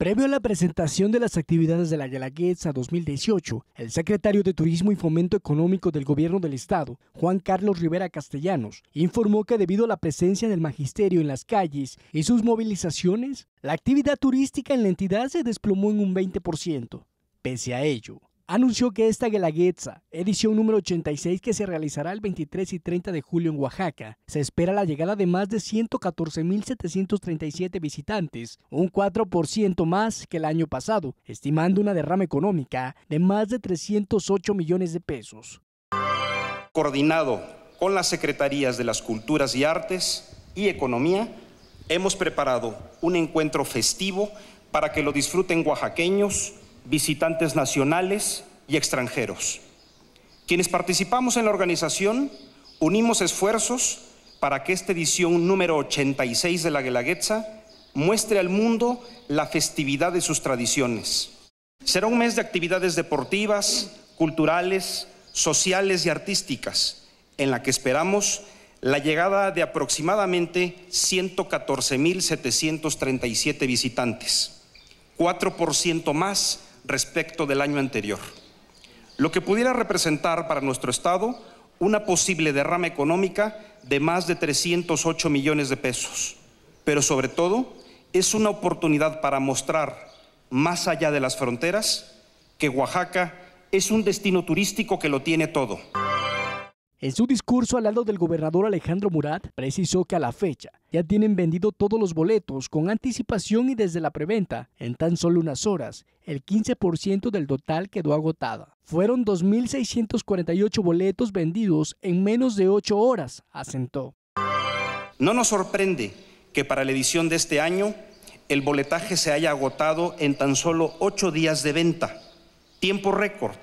Previo a la presentación de las actividades de la Yalaguetza 2018, el secretario de Turismo y Fomento Económico del Gobierno del Estado, Juan Carlos Rivera Castellanos, informó que debido a la presencia del magisterio en las calles y sus movilizaciones, la actividad turística en la entidad se desplomó en un 20%. Pese a ello, anunció que esta Guelaguetza, edición número 86 que se realizará el 23 y 30 de julio en Oaxaca, se espera la llegada de más de 114.737 visitantes, un 4% más que el año pasado, estimando una derrama económica de más de 308 millones de pesos. Coordinado con las Secretarías de las Culturas y Artes y Economía, hemos preparado un encuentro festivo para que lo disfruten oaxaqueños, visitantes nacionales y extranjeros. Quienes participamos en la organización unimos esfuerzos para que esta edición número 86 de la Guelaguetza muestre al mundo la festividad de sus tradiciones. Será un mes de actividades deportivas, culturales, sociales y artísticas, en la que esperamos la llegada de aproximadamente 114.737 visitantes, 4% más respecto del año anterior, lo que pudiera representar para nuestro Estado una posible derrama económica de más de 308 millones de pesos. Pero sobre todo, es una oportunidad para mostrar, más allá de las fronteras, que Oaxaca es un destino turístico que lo tiene todo. En su discurso al lado del gobernador Alejandro Murat, precisó que a la fecha ya tienen vendido todos los boletos con anticipación y desde la preventa. En tan solo unas horas, el 15% del total quedó agotada. Fueron 2.648 boletos vendidos en menos de 8 horas, asentó. No nos sorprende que para la edición de este año el boletaje se haya agotado en tan solo 8 días de venta, tiempo récord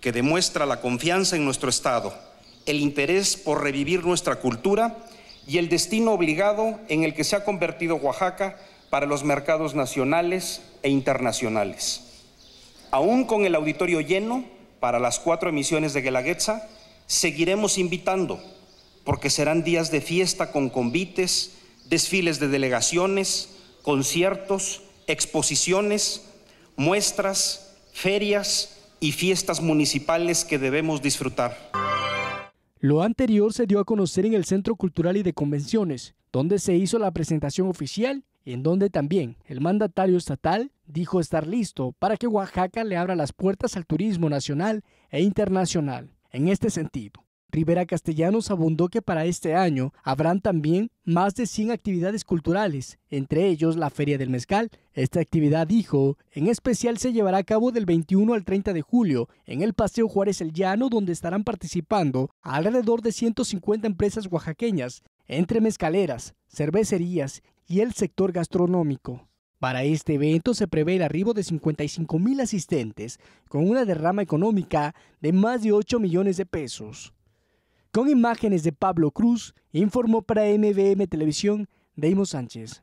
que demuestra la confianza en nuestro Estado el interés por revivir nuestra cultura y el destino obligado en el que se ha convertido Oaxaca para los mercados nacionales e internacionales. Aún con el auditorio lleno para las cuatro emisiones de Guelaguetza, seguiremos invitando, porque serán días de fiesta con convites, desfiles de delegaciones, conciertos, exposiciones, muestras, ferias y fiestas municipales que debemos disfrutar. Lo anterior se dio a conocer en el Centro Cultural y de Convenciones, donde se hizo la presentación oficial y en donde también el mandatario estatal dijo estar listo para que Oaxaca le abra las puertas al turismo nacional e internacional. En este sentido, Rivera Castellanos abundó que para este año habrán también más de 100 actividades culturales, entre ellos la Feria del Mezcal. Esta actividad, dijo, en especial se llevará a cabo del 21 al 30 de julio en el Paseo Juárez El Llano, donde estarán participando alrededor de 150 empresas oaxaqueñas, entre mezcaleras, cervecerías y el sector gastronómico. Para este evento se prevé el arribo de 55 mil asistentes, con una derrama económica de más de 8 millones de pesos. Con imágenes de Pablo Cruz, informó para MVM Televisión Deimo Sánchez.